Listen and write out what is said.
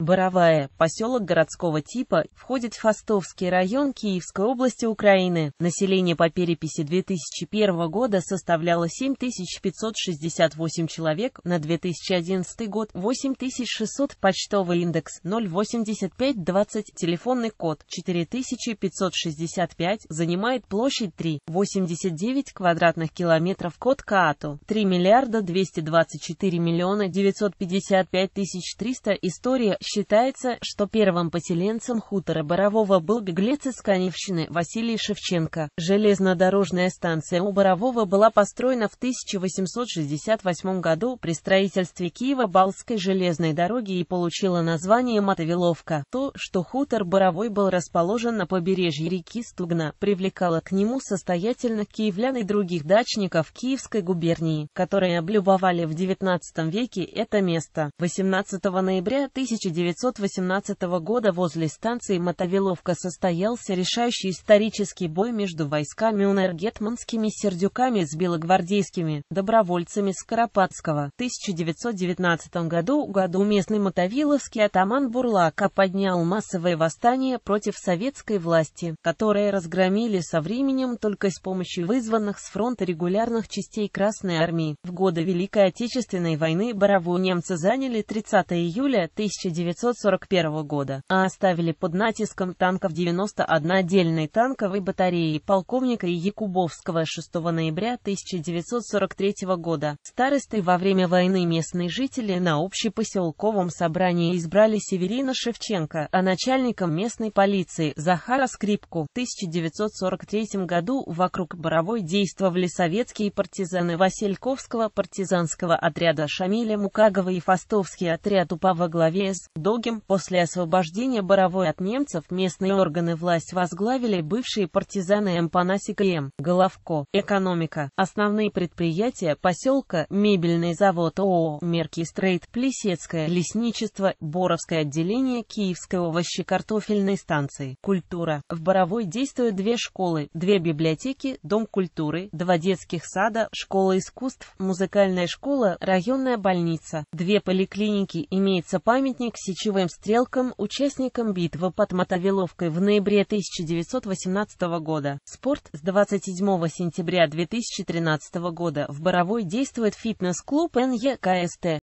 Боровая, поселок городского типа, входит в Хостовский район Киевской области Украины. Население по переписи 2001 года составляло 7568 человек, на 2011 год 8600, почтовый индекс 08520, телефонный код 4565, занимает площадь 3,89 квадратных километров код КАТУ – 3 миллиарда 224 миллиона 955 тысяч 300, история Считается, что первым поселенцем хутора Борового был беглец из Каневщины Василий Шевченко. Железнодорожная станция у Борового была построена в 1868 году при строительстве Киева-Балской железной дороги и получила название Мотовиловка. То, что хутор Боровой был расположен на побережье реки Стугна, привлекало к нему состоятельных киевлян и других дачников Киевской губернии, которые облюбовали в XIX веке это место. 18 ноября 1900 1918 года возле станции Мотовиловка состоялся решающий исторический бой между войсками унергетманскими сердюками с белогвардейскими добровольцами Скоропадского. В 1919 году году местный мотовиловский атаман Бурлака поднял массовое восстание против советской власти, которое разгромили со временем только с помощью вызванных с фронта регулярных частей Красной Армии. В годы Великой Отечественной войны Борову немцы заняли 30 июля 1919 1941 года, а оставили под натиском танков 91 отдельной танковой батареи полковника Якубовского 6 ноября 1943 года. Старостой во время войны местные жители на общепоселковом собрании избрали Северина Шевченко, а начальником местной полиции Захара Скрипку. В 1943 году вокруг Боровой действовали советские партизаны Васильковского партизанского отряда Шамиля Мукагова и Фастовский отряд УПА во главе с долгим. После освобождения Боровой от немцев местные органы власть возглавили бывшие партизаны Панасик и М. Головко. Экономика. Основные предприятия поселка, мебельный завод ООО, Мерки Стрейт, Плесецкое, лесничество, Боровское отделение Киевской овощекартофельной станции. Культура. В Боровой действуют две школы, две библиотеки, дом культуры, два детских сада, школа искусств, музыкальная школа, районная больница, две поликлиники, имеется памятник сечевым стрелкам, участникам битвы под Мотовиловкой в ноябре 1918 года. Спорт с 27 сентября 2013 года в Боровой действует фитнес-клуб НЕКСТ.